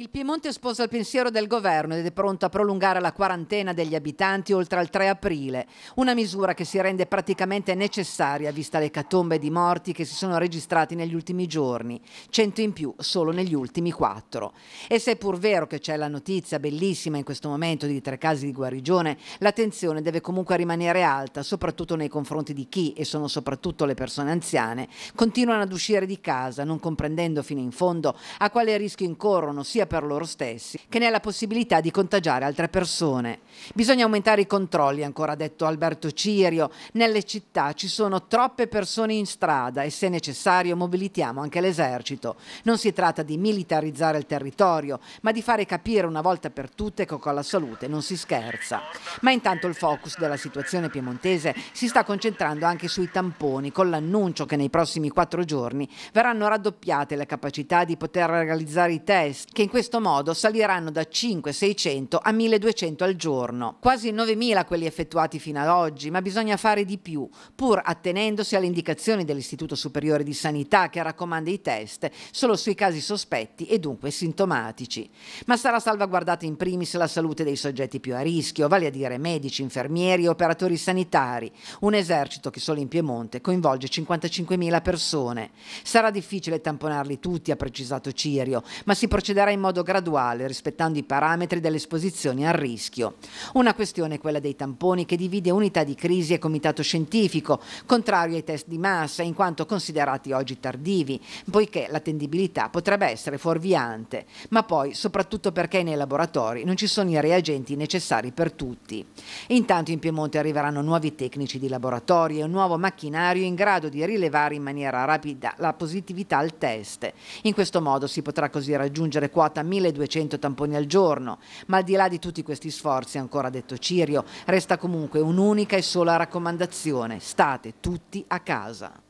Il Piemonte sposa il pensiero del governo ed è pronto a prolungare la quarantena degli abitanti oltre al 3 aprile, una misura che si rende praticamente necessaria vista le catombe di morti che si sono registrati negli ultimi giorni, 100 in più solo negli ultimi 4. E se è pur vero che c'è la notizia bellissima in questo momento di tre casi di guarigione, l'attenzione deve comunque rimanere alta, soprattutto nei confronti di chi, e sono soprattutto le persone anziane, continuano ad uscire di casa non comprendendo fino in fondo a quale rischio incorrono sia per loro stessi che nella possibilità di contagiare altre persone. Bisogna aumentare i controlli, ancora detto Alberto Cirio. Nelle città ci sono troppe persone in strada e se necessario mobilitiamo anche l'esercito. Non si tratta di militarizzare il territorio, ma di fare capire una volta per tutte che con la salute non si scherza. Ma intanto il focus della situazione piemontese si sta concentrando anche sui tamponi, con l'annuncio che nei prossimi quattro giorni verranno raddoppiate le capacità di poter realizzare i test, che in questo questo modo saliranno da 5-600 a 1.200 al giorno, quasi 9.000 quelli effettuati fino ad oggi, ma bisogna fare di più, pur attenendosi alle indicazioni dell'Istituto Superiore di Sanità che raccomanda i test solo sui casi sospetti e dunque sintomatici. Ma sarà salvaguardata in primis la salute dei soggetti più a rischio, vale a dire medici, infermieri e operatori sanitari, un esercito che solo in Piemonte coinvolge 55.000 persone. Sarà difficile tamponarli tutti, ha precisato Cirio, ma si procederà in modo modo graduale, rispettando i parametri delle esposizioni al rischio. Una questione è quella dei tamponi che divide unità di crisi e comitato scientifico, contrario ai test di massa, in quanto considerati oggi tardivi, poiché l'attendibilità potrebbe essere fuorviante, ma poi soprattutto perché nei laboratori non ci sono i reagenti necessari per tutti. Intanto in Piemonte arriveranno nuovi tecnici di laboratorio e un nuovo macchinario in grado di rilevare in maniera rapida la positività al test. In questo modo si potrà così raggiungere quote quota 1200 tamponi al giorno. Ma al di là di tutti questi sforzi, ancora detto Cirio, resta comunque un'unica e sola raccomandazione: state tutti a casa.